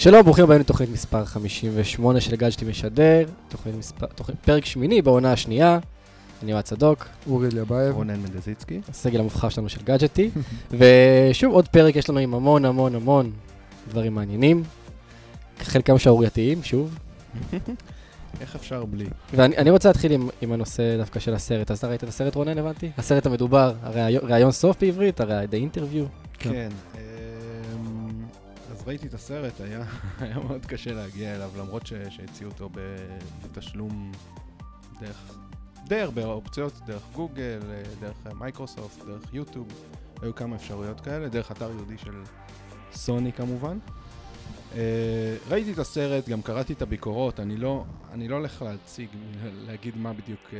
שלום, ברוכים הבאים לתוכנית מספר 58 של גאדג'טי משדר, תוכנית מספר, תוכנית, פרק שמיני בעונה השנייה. אני אוהד צדוק. אורי אליאבייב. רונן מנדזיצקי. הסגל המובחר שלנו של גאדג'טי. ושוב, עוד פרק יש לנו עם המון המון המון דברים מעניינים. חלקם שערורייתיים, שוב. איך אפשר בלי? ואני רוצה להתחיל עם, עם הנושא דווקא של הסרט. אז אתה ראית את הסרט, רונן, הבנתי? הסרט המדובר, הראיון סוף בעברית, הרי The Interview. כן. אה, ראיתי את הסרט, היה, היה מאוד קשה להגיע אליו, למרות שהציעו אותו בתשלום דרך די הרבה אופציות, דרך גוגל, אה, דרך אה, מייקרוסופט, דרך יוטיוב, היו כמה אפשרויות כאלה, דרך אתר יהודי של סוני כמובן. Uh, ראיתי את הסרט, גם קראתי את הביקורות, אני לא, אני לא הולך להציג, להגיד מה בדיוק uh,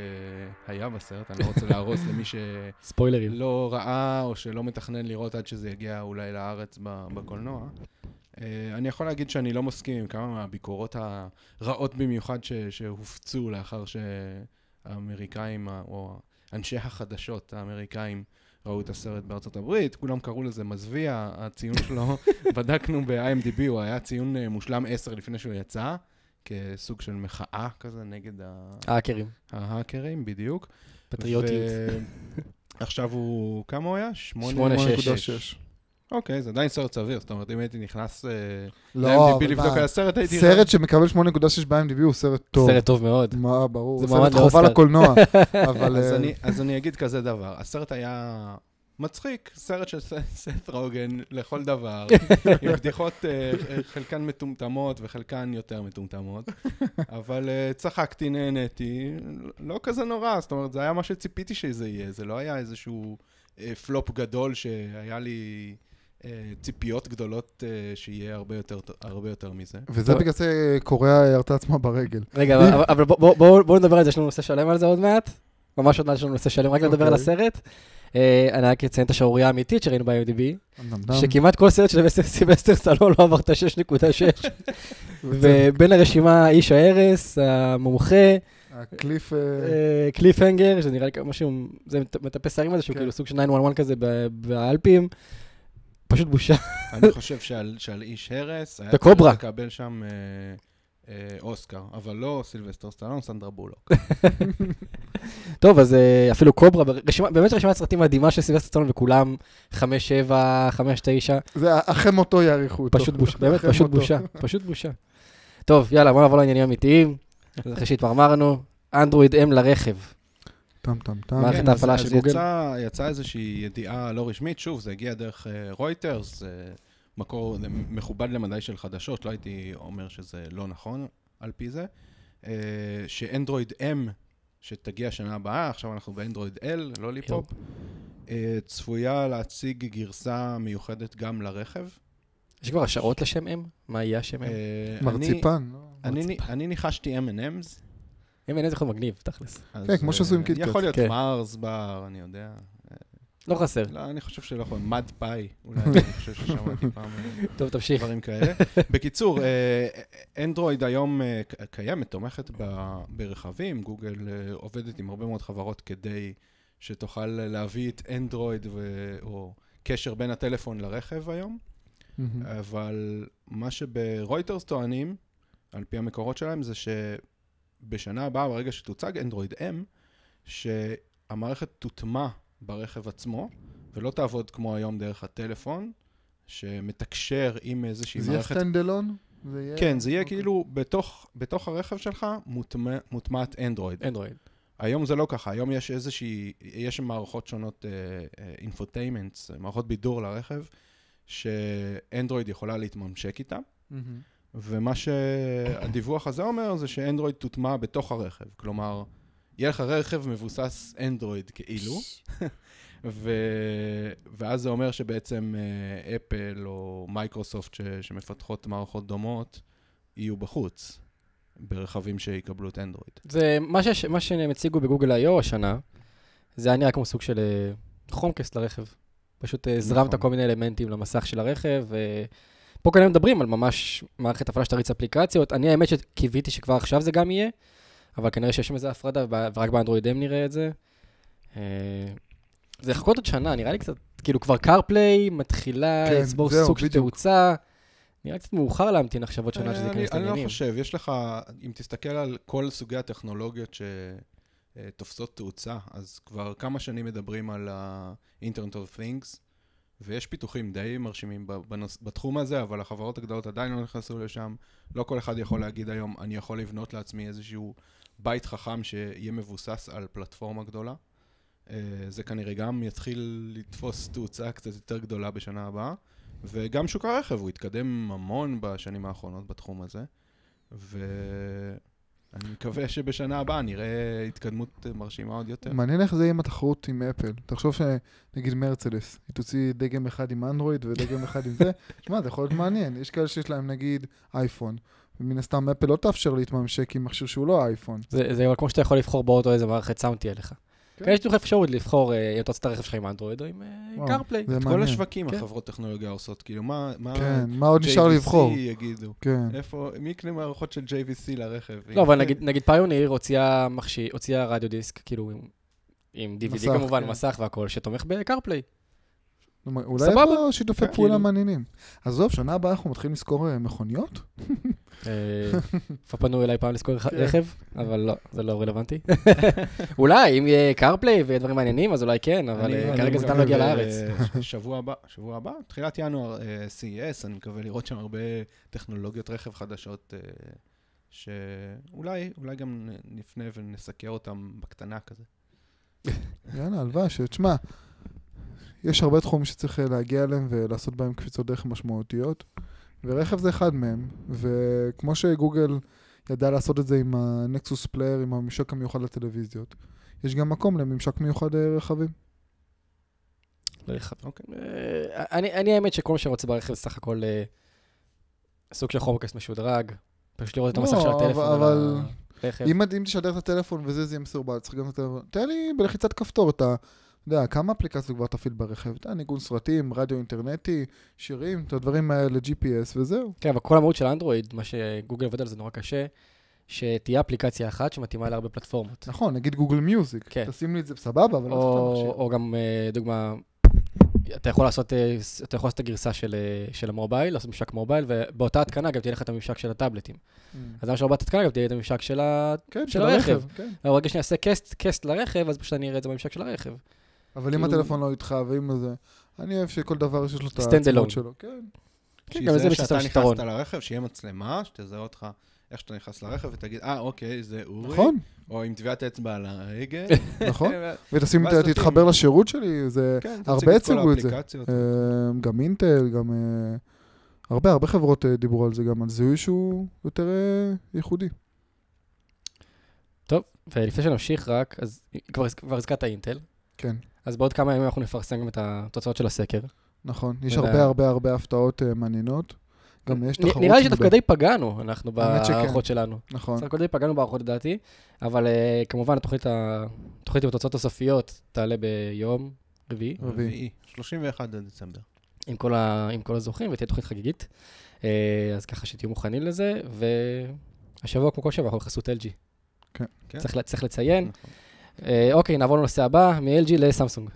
היה בסרט, אני לא רוצה להרוס למי ש... ספוילרים. לא ראה או שלא מתכנן לראות עד שזה יגיע אולי לארץ בקולנוע. אה, אני יכול להגיד שאני לא מסכים עם כמה מהביקורות הרעות במיוחד ש, שהופצו לאחר שהאמריקאים, או אנשי החדשות האמריקאים, ראו את הסרט בארצות הברית, כולם קראו לזה מזוויע, הציון שלו, בדקנו ב-IMDb, הוא היה ציון אה, מושלם 10 לפני שהוא יצא, כסוג של מחאה כזה נגד ההאקרים. ההאקרים, בדיוק. פטריוטיות. ו... עכשיו הוא, כמה הוא היה? 8.6. אוקיי, זה עדיין סרט סביר, זאת אומרת, אם הייתי נכנס אה, לא, ל-MDB לבדוק על הסרט, הייתי... סרט שמקבל 8.6 ב-MDB הוא סרט טוב. סרט טוב מאוד. מה, ברור. זה סרט חובה לקולנוע. אה, אז אני אגיד כזה דבר, הסרט היה מצחיק, סרט של סט רוגן לכל דבר, עם בדיחות, אה, חלקן מטומטמות וחלקן יותר מטומטמות, אבל צחקתי, נהניתי, לא כזה נורא, זאת אומרת, זה היה מה שציפיתי שזה יהיה, זה לא היה איזשהו פלופ גדול שהיה לי... אה, ציפיות גדולות אה, שיהיה הרבה יותר, הרבה יותר מזה. וזה בגלל זה אה, קוריאה הרתה עצמה ברגל. רגע, אבל אבל בואו בוא, בוא נדבר על זה, יש לנו נושא שלם על זה עוד מעט. ממש עוד מעט יש לנו נושא שלם, רק לדבר על אוקיי. הסרט. אני רק אציין את השערורייה האמיתית שראינו ב-IMDb, אמ, אמ, אמ. שכמעט כל סרט של סילבסטר סלון לא עבר את ה-6.6. ובין הרשימה איש ההרס, המומחה, הקליף... הנגר, שזה נראה לי כמו שהוא מטפס הרים הזה, שהוא כן. כאילו סוג של 911 כזה באלפים. פשוט בושה. אני חושב שעל, שעל איש הרס, היה צריך לקבל שם אה, אה, אוסקר, אבל לא סילבסטר סטלון, סנדרה בולוק. טוב, אז אה, אפילו קוברה, ברשימה, באמת רשימת סרטים מדהימה של סילבסטר סטלון, וכולם חמש, שבע, חמש, תשע. זה אחרי מותו יעריכו אותו. פשוט בושה, באמת, פשוט בושה, פשוט בושה. טוב, יאללה, בוא נעבור לעניינים אמיתיים, אחרי שהתמרמרנו. אנדרואיד אם לרכב. טם טם טם. מערכת כן, ההפעלה של גוגל. יצא, יצא איזושהי ידיעה לא רשמית, שוב, זה הגיע דרך רויטרס, אה, מקור מכובד למדי של חדשות, לא הייתי אומר שזה לא נכון על פי זה, אה, שאנדרואיד M, שתגיע שנה הבאה, עכשיו אנחנו באנדרואיד L, לא ליפופ, אה, צפויה להציג גרסה מיוחדת גם לרכב. יש כבר השערות לשם M? מה יהיה השם M? לא? מרציפן. אני ניחשתי M&M's. אם אין איזה חוק מגניב, תכלס. כן, כמו שעשו עם אה, קיטקאט. יכול להיות מרס כן. בר, אני יודע. לא חסר. לא, אני חושב שלא יכול. מד פאי, אולי, אני חושב ששמעתי פעם. אה, טוב, תמשיך. דברים כאלה. בקיצור, אנדרואיד אה, היום קיימת, תומכת ברכבים, גוגל עובדת עם הרבה מאוד חברות כדי שתוכל להביא את אנדרואיד או קשר בין הטלפון לרכב היום. אבל מה שברויטרס טוענים, על פי המקורות שלהם, זה ש... בשנה הבאה, ברגע שתוצג אנדרואיד M, שהמערכת תוטמע ברכב עצמו, ולא תעבוד כמו היום דרך הטלפון, שמתקשר עם איזושהי זה מערכת... זה יהיה סטנדלון? כן, זה יהיה okay. אוקיי. כאילו בתוך, בתוך הרכב שלך מוטמע, מוטמעת אנדרואיד. אנדרואיד. היום זה לא ככה, היום יש איזושהי, יש מערכות שונות, אינפוטיימנטס, uh, uh, מערכות בידור לרכב, שאנדרואיד יכולה להתממשק איתה. Mm-hmm. ומה שהדיווח הזה אומר זה שאנדרואיד תוטמע בתוך הרכב. כלומר, יהיה לך רכב מבוסס אנדרואיד כאילו, ו... ואז זה אומר שבעצם אה, אפל או מייקרוסופט ש... שמפתחות מערכות דומות, יהיו בחוץ, ברכבים שיקבלו את אנדרואיד. זה מה, ש... מה שהם הציגו בגוגל היו השנה, זה היה נראה כמו סוג של אה, חומקס לרכב. פשוט הזרמת אה, נכון. כל מיני אלמנטים למסך של הרכב. ו... פה כנראה מדברים על ממש מערכת הפעלה שתריץ אפליקציות. אני האמת שקיוויתי שכבר עכשיו זה גם יהיה, אבל כנראה שיש שם איזה הפרדה, ורק באנדרואיד נראה את זה. אה, זה יחכות עוד שנה, נראה לי קצת, כאילו כבר קארפליי מתחילה כן, לצבור זהו, סוג של תאוצה. נראה קצת מאוחר להמתין עכשיו עוד שנה אה, שזה ייכנס לעניינים. אני לא חושב, יש לך, אם תסתכל על כל סוגי הטכנולוגיות שתופסות אה, תאוצה, אז כבר כמה שנים מדברים על ה-Internet of Things. ויש פיתוחים די מרשימים בנוס... בתחום הזה, אבל החברות הגדולות עדיין לא נכנסו לשם. לא כל אחד יכול להגיד היום, אני יכול לבנות לעצמי איזשהו בית חכם שיהיה מבוסס על פלטפורמה גדולה. אה, זה כנראה גם יתחיל לתפוס תאוצה קצת יותר גדולה בשנה הבאה. וגם שוק הרכב, הוא התקדם המון בשנים האחרונות בתחום הזה. ו... אני מקווה שבשנה הבאה נראה התקדמות מרשימה עוד יותר. מעניין איך זה יהיה עם התחרות עם אפל. תחשוב שנגיד מרצדס, היא תוציא דגם אחד עם אנדרואיד ודגם אחד עם זה, מה, זה יכול להיות מעניין. יש כאלה שיש להם נגיד אייפון, ומן הסתם אפל לא תאפשר להתממשק עם מכשיר שהוא לא אייפון. זה, זה כמו שאתה יכול לבחור באוטו איזה מערכת סאונד תהיה לך. כן. יש לך אפשרות לבחור את אה, אתה הרכב שלך עם אנדרואיד או עם קארפליי. אה, את כל השווקים כן. החברות טכנולוגיה עושות, כאילו, מה... כן, מה עוד נשאר לבחור? JVC יגידו. כן. איפה, מי יקנה מערכות של JVC לרכב? לא, אבל נגיד פיוניר הוציאה רדיו דיסק, כאילו, עם DVD כמובן, כן. מסך והכול, שתומך בקארפליי. אולי יש פה שיתופי כן, פעולה כאילו. מעניינים. עזוב, שנה הבאה אנחנו מתחילים לשכור אה, מכוניות? אה, כבר פנו אליי פעם לשכור כן. רכב, אבל לא, זה לא רלוונטי. אולי, אם יהיה קארפליי ויהיה דברים מעניינים, אז אולי כן, אבל אה, כרגע זה סתם לא הגיע לארץ. שבוע הבא, שבוע הבא, תחילת ינואר CES, אני מקווה לראות שם הרבה טכנולוגיות רכב חדשות, שאולי אולי גם נפנה ונסקר אותן בקטנה כזה. יאללה, הלוואי, שתשמע. יש הרבה תחומים שצריך אה, להגיע אליהם ולעשות בהם קפיצות דרך משמעותיות, ורכב זה אחד מהם, וכמו שגוגל ידע לעשות את זה עם הנקסוס פלייר, עם הממשק המיוחד לטלוויזיות, יש גם מקום לממשק מיוחד אה, רכבים. לרכב. אוקיי. אה, אני, האמת שכל מה שאני רוצה ברכב סך הכל סוג של חומקס משודרג, פשוט לראות את המסך של לא, הטלפון. אבל... אם תשדר את הטלפון וזה, זה יהיה מסורבל, צריך גם את הטלפון. תן לי בלחיצת כפתור את ה... יודע, כמה אפליקציות כבר תפעיל ברכב? אתה יודע, ניגון סרטים, רדיו אינטרנטי, שירים, את הדברים האלה, GPS וזהו. כן, אבל כל המהות של אנדרואיד, מה שגוגל עובד על זה נורא קשה, שתהיה אפליקציה אחת שמתאימה להרבה פלטפורמות. נכון, נגיד גוגל מיוזיק. כן. תשים לי את זה בסבבה, אבל לא צריך את המכשיר. או גם, אה, דוגמה, אתה יכול לעשות, אה, אתה יכול לעשות את הגרסה של, אה, של המובייל, לעשות ממשק מובייל, ובאותה התקנה גם תהיה לך את הממשק של הטאבלטים. Mm. אז למה באותה התקנה גם תהיה את הממשק של, ה... כן, של, של הרכב. כן. ברגע שאני אעשה קסט, קסט לרכב, אז פשוט אני אראה את זה בממשק של הרכב. אבל אם כאילו- הטלפון לא איתך, ואם זה... אני אוהב שכל דבר שיש לו את העצמאות שלו. כן. כן. גם זה מסתכל שאתה נכנסת לרכב, שיהיה מצלמה, שתזהה אותך איך שאתה נכנס לרכב ותגיד, אה, אוקיי, זה אורי. נכון. או עם טביעת אצבע על ההגה. נכון. ותשים, תתחבר לשירות שלי, זה... כן, הרבה הציגו את זה. אמ, גם אינטל, גם... אה, הרבה, הרבה חברות אה, דיברו על זה, גם על זיהוי שהוא יותר אה, ייחודי. טוב, ולפני שנמשיך רק, אז כבר הזכרת אינטל. כן. אז בעוד כמה ימים אנחנו נפרסם גם את התוצאות של הסקר. נכון, יש הרבה הרבה הרבה הפתעות אה, מעניינות. גם יש תחרות... נראה לי שדווקא די פגענו, אנחנו בהערכות שלנו. נכון. בסך הכל די פגענו בהערכות לדעתי, אבל אה, כמובן התוכנית עם התוצאות הסופיות תעלה ביום רביעי. רביעי. 31 לדצמבר. עם כל, הזוכים, ותהיה תוכנית חגיגית. אה, אז ככה שתהיו מוכנים לזה, והשבוע כמו כל שבוע אנחנו בחסות LG. כן. כן. צריך, צריך לציין, נכון. אה, אוקיי, נעבור לנושא הבא, מ-LG לסמסונג.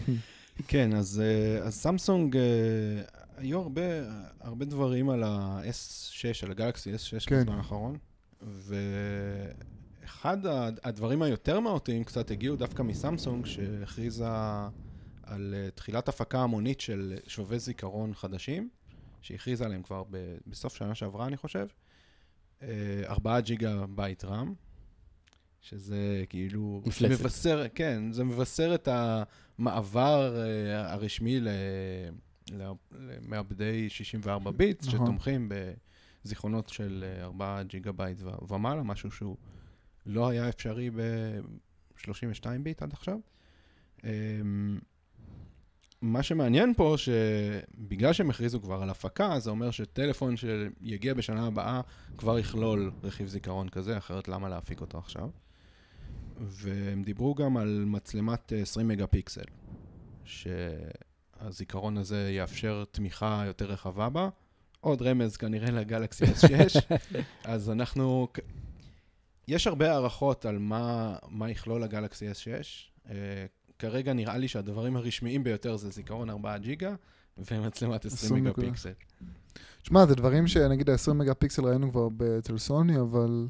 כן, אז, אה, אז סמסונג, אה, היו הרבה, הרבה דברים על ה-S6, על הגלקסי S6 כן. בזמן האחרון, ואחד הדברים היותר מהותיים קצת הגיעו דווקא מסמסונג, שהכריזה על תחילת הפקה המונית של שובי זיכרון חדשים, שהכריזה עליהם כבר בסוף שנה שעברה, אני חושב. 4 ג'יגה בייט רם, שזה כאילו... מפלצת. מבשר, כן, זה מבשר את המעבר אה, הרשמי ל, למעבדי 64 ביט, נכון. שתומכים בזיכרונות של 4 אה, ג'יגה בייט ו- ומעלה, משהו שהוא לא היה אפשרי ב-32 ביט עד עכשיו. אה, מה שמעניין פה, שבגלל שהם הכריזו כבר על הפקה, זה אומר שטלפון שיגיע בשנה הבאה כבר יכלול רכיב זיכרון כזה, אחרת למה להפיק אותו עכשיו? והם דיברו גם על מצלמת 20 אה, מגה פיקסל, שהזיכרון הזה יאפשר תמיכה יותר רחבה בה. עוד רמז כנראה לגלקסי S6, אז אנחנו... יש הרבה הערכות על מה, מה יכלול הגלקסי S6. אה, כרגע נראה לי שהדברים הרשמיים ביותר זה זיכרון 4 ג'יגה ומצלמת 20 מגה פיקסל. שמע, זה דברים שנגיד ה-20 מגה פיקסל ראינו כבר אצל סוני, אבל...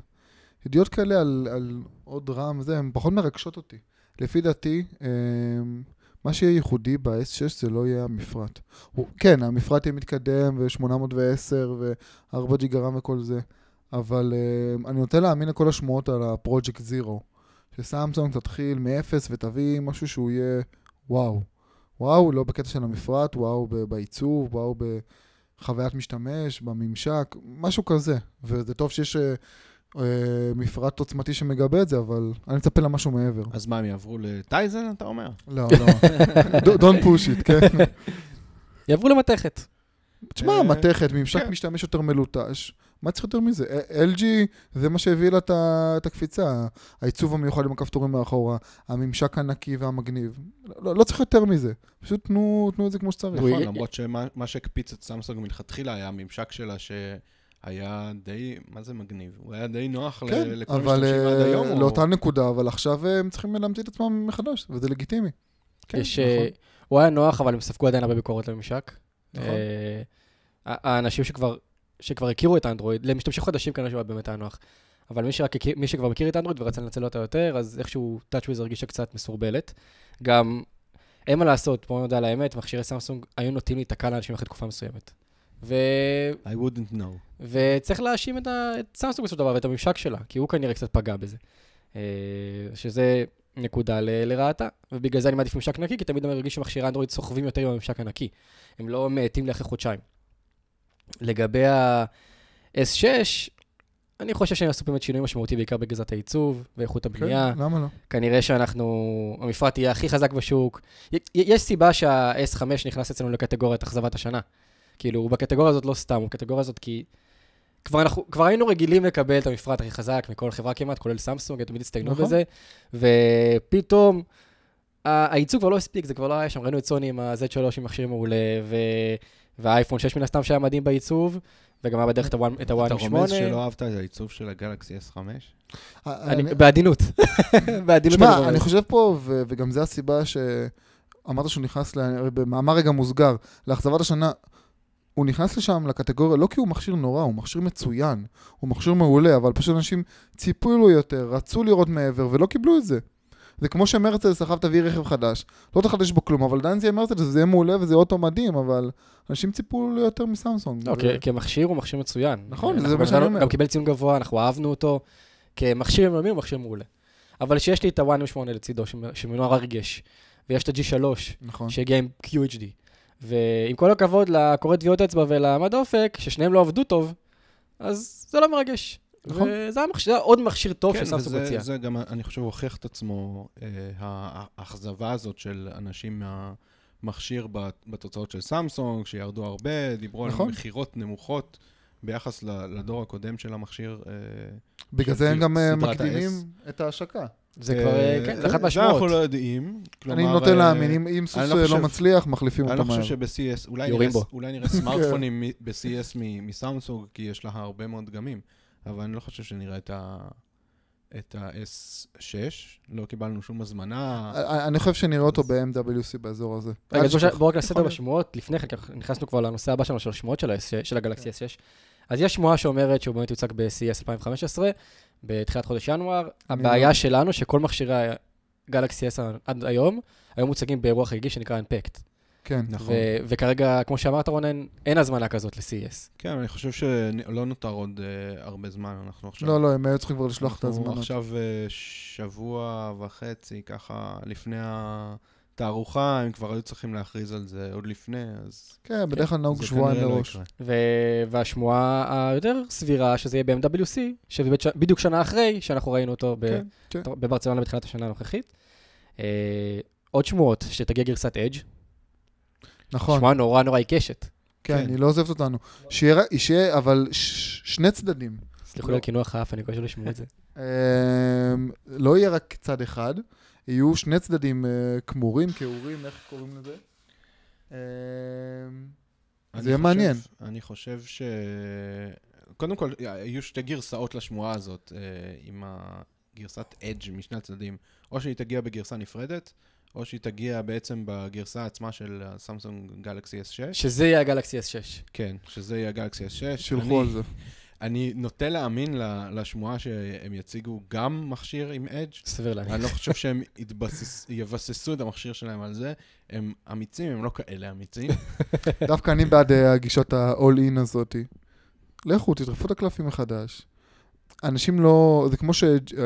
ידיעות כאלה על, על עוד רם, זה, הן פחות מרגשות אותי. לפי דעתי, אמ, מה שיהיה ייחודי ב-S6 זה לא יהיה המפרט. הוא, כן, המפרט יהיה מתקדם, ו-810, ו-4 ג'יגרם וכל זה, אבל אמ, אני נוטה להאמין לכל השמועות על ה-Project Zero, שסמסונג תתחיל מ-0 ותביא משהו שהוא יהיה וואו. וואו, לא בקטע של המפרט, וואו בעיצוב, וואו בחוויית משתמש, בממשק, משהו כזה. וזה טוב שיש... אה, אה, מפרט עוצמתי שמגבה את זה, אבל אני מצפה למשהו מעבר. אז מה, הם יעברו לטייזן, אתה אומר? לא, לא. Don't push it, כן. יעברו למתכת. תשמע, אה, מתכת, ממשק כן. משתמש יותר מלוטש. מה צריך יותר מזה? LG, זה מה שהביא לה את הקפיצה. העיצוב המיוחד עם הכפתורים מאחורה, הממשק הנקי והמגניב. לא, לא, לא, צריך יותר מזה. פשוט תנו, תנו את זה כמו שצריך. נכון, למרות שמה שהקפיץ את סמסונג מלכתחילה היה הממשק שלה, ש... היה די, מה זה מגניב? הוא היה די נוח כן, ל- לכל משתמשים עד אה, היום. כן, אבל לאותה או... נקודה, אבל עכשיו אה, הם צריכים להמציא את עצמם מחדש, וזה לגיטימי. כן, יש, אה, נכון. הוא היה נוח, אבל הם ספגו עדיין הרבה ביקורת לממשק. נכון. אה, האנשים שכבר, שכבר הכירו את האנדרואיד, למשתמשים חדשים כנראה שהוא היה באמת היה נוח. אבל מי, שרק, מי שכבר מכיר את האנדרואיד ורצה לנצל אותה יותר, אז איכשהו TouchWiz הרגישה קצת מסורבלת. גם, אין מה לעשות, בואו נודה על האמת, מכשירי סמסונג היו נוטים להיתקע לאנשים אחרי תקופה מסוימת. ו... I wouldn't know. וצריך להאשים את, ה... את סמסונג בסופו של דבר ואת הממשק שלה, כי הוא כנראה קצת פגע בזה. אה, שזה נקודה ל... לרעתה, ובגלל זה אני מעדיף ממשק נקי, כי תמיד אני מרגיש שמכשירי אנדרואיד סוחבים יותר עם הממשק הנקי. הם לא מאטים לאחרי חודשיים. לגבי ה-S6, אני חושב שהם עשו באמת שינוי משמעותי בעיקר בגזרת העיצוב ואיכות אוקיי, הבנייה. כן, למה לא? כנראה שאנחנו, המפרט יהיה הכי חזק בשוק. יש סיבה שה-S5 נכנס אצלנו לקטגוריית אכזבת השנה. כאילו, הוא בקטגוריה הזאת לא סתם, הוא בקטגוריה הזאת כי... כבר, אנחנו, כבר היינו רגילים לקבל את המפרט הכי חזק מכל חברה כמעט, כולל סמסונג, הם תמיד הצטיינו נכון. בזה, ופתאום הייצוג כבר לא הספיק, זה כבר לא היה שם, ראינו את סוני עם ה-Z3 עם מכשיר מעולה, ו... והאייפון 6 מן הסתם שהיה מדהים בעיצוב, וגם היה בדרך את הוואן 8. אתה רומז שלא אהבת את העיצוב של הגלקסי S5? אה, אה, בעדינות. בעדינות. שמע, אני חושב פה, וגם זו הסיבה שאמרת שהוא נכנס, במאמר רגע מוסגר, לאכזבת השנה, הוא נכנס לשם לקטגוריה לא כי הוא מכשיר נורא, הוא מכשיר מצוין, הוא מכשיר מעולה, אבל פשוט אנשים ציפו לו יותר, רצו לראות מעבר ולא קיבלו את זה. זה כמו שמרצל סחב תביא רכב חדש, לא תחדש בו כלום, אבל עדיין זה יהיה מרצל, זה יהיה מעולה וזה אוטו מדהים, אבל אנשים ציפו לו יותר מסמסונג. לא, ו... כמכשיר הוא מכשיר מצוין. נכון, אה, זה מה שאני לא- אומר. גם קיבל ציון גבוה, אנחנו אהבנו אותו. כמכשיר ימי הוא מכשיר מעולה. אבל כשיש לי את ה-1M8 לצידו, שמנוע רגש, ויש את ה-G3, נכון. שהגיע עם QHD, ועם כל הכבוד לקורא טביעות אצבע ולמדופק, ששניהם לא עבדו טוב, אז זה לא מרגש. נכון. וזה היה מכשיר, עוד מכשיר טוב כן, שסמסונג הוציאה. כן, וזה גם, אני חושב, הוכיח את עצמו, אה, האכזבה הזאת של אנשים מהמכשיר בתוצאות של סמסונג, שירדו הרבה, דיברו נכון. על מכירות נמוכות ביחס לדור הקודם של המכשיר. אה, בגלל זה הם גם אה, מקדימים את ההשקה. זה כבר, אה, כן, זה אחת כן. מהשמועות. זה אנחנו לא יודעים. אני נוטה אה, להאמין, אם סוס לא, לא מצליח, מחליפים אותו מהר. אני לא חושב שב ces אולי נראה סמארטפונים ב ces מסמסונג, כי יש לה הרבה מאוד דגמים, אבל אני לא חושב שנראה את ה... את ה-S6, לא קיבלנו שום הזמנה. אה, אני חושב שנראה אותו ב-MWC באזור הזה. רגע, בואו רק נעשה את המשמועות, לפני כן, נכנסנו כבר לנושא הבא שלנו של השמועות של הגלקסי כן. S6. אז יש שמועה שאומרת שהוא באמת יוצג ב-CES 2015, בתחילת חודש ינואר. הבעיה שלנו שכל מכשירי הגלקסי S עד היום, היו מוצגים באירוע חגיגי שנקרא Impact. כן, נכון. ו- וכרגע, כמו שאמרת, רונן, אין הזמנה כזאת ל-CES. כן, אני חושב שלא נותר עוד uh, הרבה זמן, אנחנו עכשיו... לא, לא, הם היו צריכים כבר לשלוח את הזמנות. אנחנו עכשיו uh, שבוע וחצי, ככה, לפני ה... תערוכה, הם כבר היו צריכים להכריז על זה עוד לפני, אז... כן, כן בדרך כלל נהוג שבועיים לראש. לא והשמועה היותר סבירה, שזה יהיה ב-MWC, שבדיוק שנה אחרי שאנחנו ראינו אותו כן, כן. בברצלונה בתחילת השנה הנוכחית. אה, עוד שמועות, שתגיע גרסת אדג'. נכון. שמועה נורא נורא עיקשת. כן, היא לא עוזבת אותנו. שיהיה, אבל שני צדדים. סליחו לי לא, על קינוח האף, אני מקווה שלא ישמעו את זה. אה, לא יהיה רק צד אחד. יהיו שני צדדים אה, כמורים, כאורים, איך קוראים לזה? אה, זה יהיה מעניין. אני חושב ש... קודם כל, אה, יהיו שתי גרסאות לשמועה הזאת, עם גרסת אדג' משני הצדדים. או שהיא תגיע בגרסה נפרדת, או שהיא תגיע בעצם בגרסה עצמה של סמסונג גלקסי S6. שזה יהיה הגלקסי S6. כן, שזה יהיה הגלקסי S6. שילכו על זה. אני נוטה להאמין לשמועה שהם יציגו גם מכשיר עם אדג'. סביר להגיד. אני לא חושב שהם יבססו את המכשיר שלהם על זה. הם אמיצים, הם לא כאלה אמיצים. דווקא אני בעד אה, הגישות ה-all-in הזאתי. לכו, תטרפו את הקלפים מחדש. אנשים לא... זה כמו שאלג'י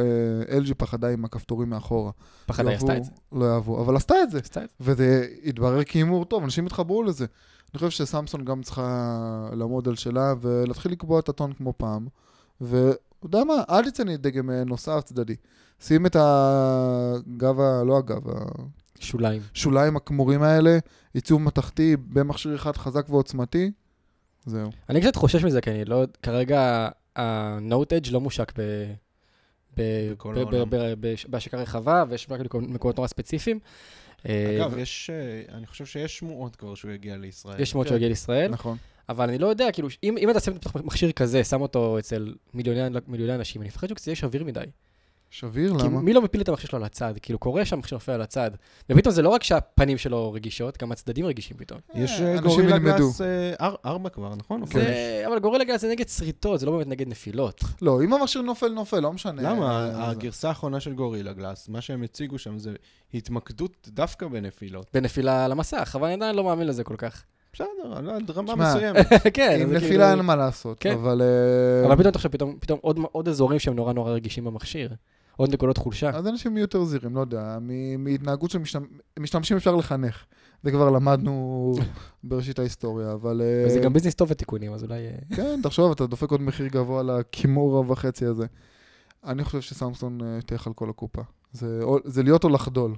אה, פחדה עם הכפתורים מאחורה. פחדה, היא עשתה את זה. לא יאהבו, אבל עשתה את זה. עשתה את זה. וזה התברר כהימור טוב, אנשים התחברו לזה. אני חושב שסמסון גם צריכה לעמוד על שלה ולהתחיל לקבוע את הטון כמו פעם. ואתה יודע מה, אל תצא לי דגם אה, נוסף צדדי. שים את הגב, לא הגב, שוליים. שוליים הכמורים האלה, עיצוב מתכתי במכשיר אחד חזק ועוצמתי, זהו. אני קצת חושש מזה, כי אני לא, כרגע ה-Note Edge לא מושק ב... ב... ב... ב... ב... בהשקה רחבה, ויש רק מקומות נורא ספציפיים. אה, אגב, יש, אה, אני חושב שיש שמועות כבר שהוא יגיע לישראל. יש שמועות שהוא כן. יגיע לישראל. נכון. אבל אני לא יודע, כאילו, אם, אם אתה שם מכשיר כזה, שם אותו אצל מיליוני, מיליוני אנשים, אני מפחד שהוא קצת יהיה שביר מדי. שביר, כי למה? כי מי לא מפיל את המכשיר שלו על הצד? כאילו, קורה שהמכשיר נופל על הצד. ופתאום זה לא רק שהפנים שלו רגישות, גם הצדדים רגישים פתאום. אה, יש אה, גורילה אה, גס ארבע כבר, נכון? אוקיי. אבל גורילה גס זה נגד שריטות, זה לא באמת נגד נפילות. לא, אם המכשיר נופל, נופל, לא משנה. למה? הגרסה האחרונה של גורילה גלאס, מה שהם הציגו שם זה התמקדות דווקא בנפילות. בנפילה על המסך, אבל אני עדיין לא מאמין לזה כל כך. בסדר, לא, רמה מסוימת. כן. עם נפילה כאילו- אין מה לעשות, כן. אבל... אבל פתאום אתה חושב, פתאום עוד אזורים שהם נורא נורא רגישים במכשיר. עוד נקודות חולשה. אז אנשים יהיו יותר זהירים, לא יודע, מהתנהגות של משתמשים אפשר לחנך. זה כבר למדנו בראשית ההיסטוריה, אבל... אה, וזה גם ביזנס טוב ותיקונים, אז אולי... אה, כן, תחשוב, אתה דופק עוד מחיר גבוה לקימורה וחצי הזה. אני חושב שסמסון אה, תלך על כל הקופה. זה, זה להיות או לחדול,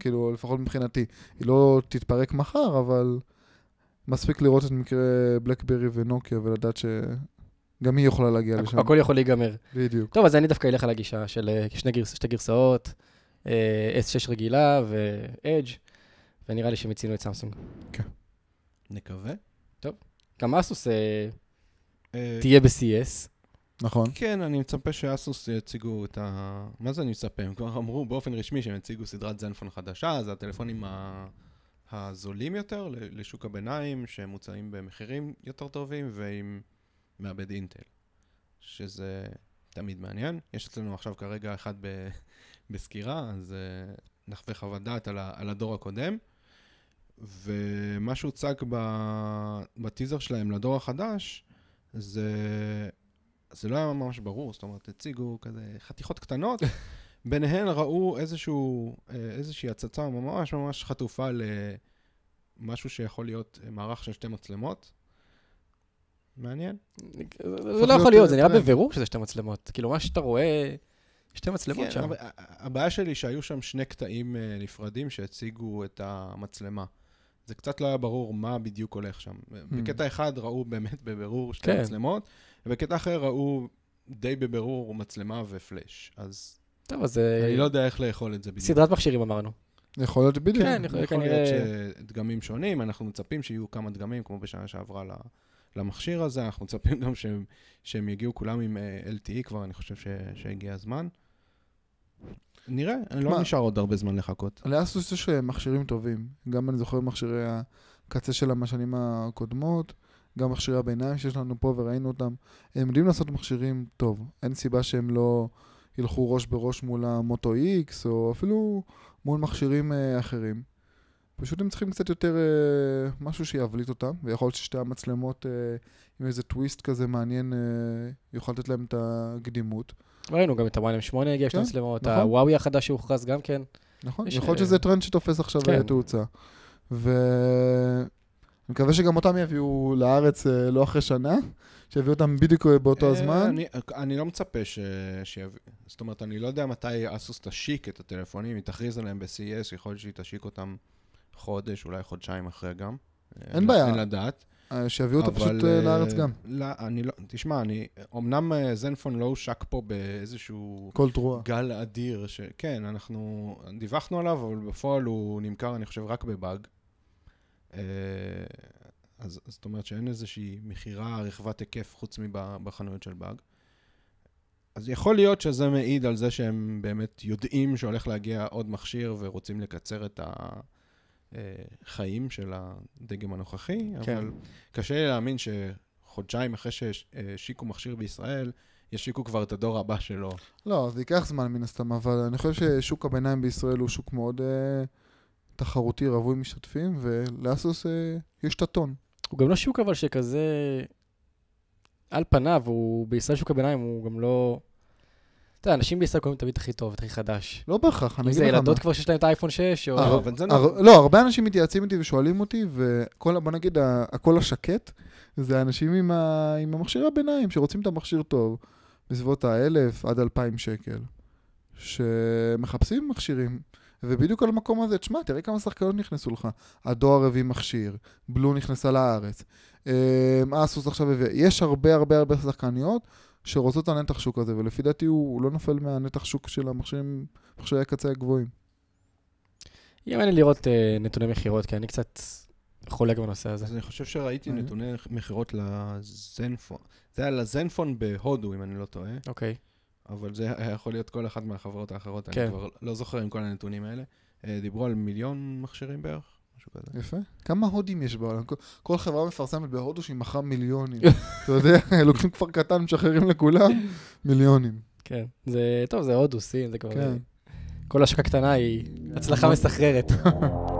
כאילו, לפחות מבחינתי. היא לא תתפרק מחר, אבל... מספיק לראות את מקרה בלקברי ונוקיה ולדעת ש... גם היא יכולה להגיע הכ- לשם. הכל יכול להיגמר. בדיוק. טוב, אז אני דווקא אלך על הגישה של אה, שני גרס, שתי גרסאות, uh, אה, S6 רגילה ו-Edge, ונראה לי שמיצינו את סמסונג. כן. נקווה. טוב. גם אסוס אה, uh, תהיה ב-CS. נכון. כן, אני מצפה שאסוס יציגו את ה... מה זה אני מצפה? הם כבר אמרו באופן רשמי שהם יציגו סדרת זנפון חדשה, זה הטלפונים ה... הזולים יותר לשוק הביניים, שמוצעים במחירים יותר טובים ועם... מעבד אינטל, שזה תמיד מעניין. יש אצלנו עכשיו כרגע אחד ב, בסקירה, אז uh, נחווה חוות דעת על, ה, על הדור הקודם. ומה שהוצג בטיזר שלהם לדור החדש, זה, זה לא היה ממש ברור, זאת אומרת, הציגו כזה חתיכות קטנות, ביניהן ראו איזשהו, אה, איזושהי הצצה ממש ממש חטופה למשהו שיכול להיות אה, מערך של שתי מצלמות, מעניין. זה לא יכול להיות, זה נראה בבירור שזה שתי מצלמות. כאילו, מה שאתה רואה, שתי מצלמות כן, שם. הבעיה שלי שהיו שם שני קטעים אה, נפרדים שהציגו את המצלמה. זה קצת לא היה ברור מה בדיוק הולך שם. Hmm. בקטע אחד ראו באמת בבירור שתי כן. מצלמות, ובקטע אחר ראו די בבירור מצלמה ופלאש. אז... טוב, אז... אה, אני לא יודע איך לאכול את זה בדיוק. סדרת מכשירים אמרנו. יכול להיות בדיוק. כן, יכול להיות שדגמים שונים, אנחנו מצפים שיהיו כמה דגמים, כמו בשנה שעברה למכשיר הזה, אנחנו מצפים גם שהם, שהם יגיעו כולם עם אה, LTE כבר, אני חושב ש, שהגיע הזמן. נראה, אני לא מה? לא נשאר עוד הרבה זמן לחכות. לאסוס יש אה, מכשירים טובים, גם אני זוכר מכשירי הקצה שלה מהשנים הקודמות. גם מכשירי הביניים שיש לנו פה וראינו אותם, הם יודעים לעשות מכשירים טוב. אין סיבה שהם לא ילכו ראש בראש מול המוטו X, או אפילו מול מכשירים אה, אחרים. פשוט הם צריכים קצת יותר אה, משהו שיבליט אותם, ויכול להיות ששתי המצלמות אה, עם איזה טוויסט כזה מעניין, אה, יוכל לתת להם את הקדימות. ראינו גם את הוואן M8 הגיע כן? שתי מצלמות, נכון. הוואוי החדש שהוכרז גם כן. נכון, יכול להיות אה, שזה טרנד שתופס עכשיו אה, כן. תאוצה. ואני מקווה שגם אותם יביאו לארץ אה, לא אחרי שנה, שיביאו אותם בדיוק אה, באותו הזמן. אני, אני לא מצפה ש... שיביאו, זאת אומרת, אני לא יודע מתי אסוס תשיק את הטלפונים, היא תכריז עליהם ב-CES, יכול להיות שהיא תשיק אותם. חודש, אולי חודשיים אחרי גם. אין אה, בעיה. אין לדעת. שיביאו אותו פשוט uh, אה, אה, לארץ גם. לא, אני לא, תשמע, אני, אמנם זנפון לא הושק פה באיזשהו... כל תרועה. גל אדיר, ש... כן, אנחנו דיווחנו עליו, אבל בפועל הוא נמכר, אני חושב, רק בבאג. Uh, אז זאת אומרת שאין איזושהי מכירה רחבת היקף חוץ מבחנויות של באג. אז יכול להיות שזה מעיד על זה שהם באמת יודעים שהולך להגיע עוד מכשיר ורוצים לקצר את ה... אה, חיים של הדגם הנוכחי, כן. אבל קשה לי להאמין שחודשיים אחרי שהשיקו מכשיר בישראל, ישיקו כבר את הדור הבא שלו. לא, זה ייקח זמן מן הסתם, אבל אני חושב ששוק הביניים בישראל הוא שוק מאוד אה, תחרותי, רווי משתתפים, ולאסוס אה, יש את הטון. הוא גם לא שוק אבל שכזה, על פניו, הוא בישראל שוק הביניים הוא גם לא... אתה יודע, אנשים בישראל קוראים תמיד הכי טוב, הכי חדש. לא בהכרח, אני אגיד לך מה. זה ילדות כבר שיש להם את האייפון 6, או... אה, נכון. לא, הרבה אנשים מתייעצים איתי ושואלים אותי, ובוא נגיד, הקול השקט, זה אנשים עם, ה... עם המכשיר הביניים, שרוצים את המכשיר טוב, בסביבות ה-1,000 עד 2,000 שקל, שמחפשים מכשירים. ובדיוק על המקום הזה, תשמע, תראה כמה שחקנות נכנסו לך. הדואר הביא מכשיר, בלו נכנסה לארץ, אמ, אסוס עכשיו הביא, יש הרבה הרבה הרבה שחקניות שרוצות את הנתח שוק הזה, ולפי דעתי הוא, לא נופל מהנתח שוק של המכשירים, מכשירי הקצה הגבוהים. יהיה מעניין לראות uh, נתוני מכירות, כי אני קצת חולק בנושא הזה. אז אני חושב שראיתי mm-hmm. נתוני מכירות לזנפון. זה היה לזנפון בהודו, אם אני לא טועה. אוקיי. Okay. אבל זה יכול להיות כל אחת מהחברות האחרות, כן. אני כבר לא זוכר עם כל הנתונים האלה. אה, דיברו על מיליון מכשירים בערך. משהו כזה. יפה. כמה הודים יש בעולם? כל חברה מפרסמת בהודו שהיא מכרה מיליונים. אתה יודע, לוקחים כפר קטן, משחררים לכולם, מיליונים. כן, זה, טוב, זה הודו, סין, זה כבר... כן. כל השקה קטנה היא הצלחה מסחררת.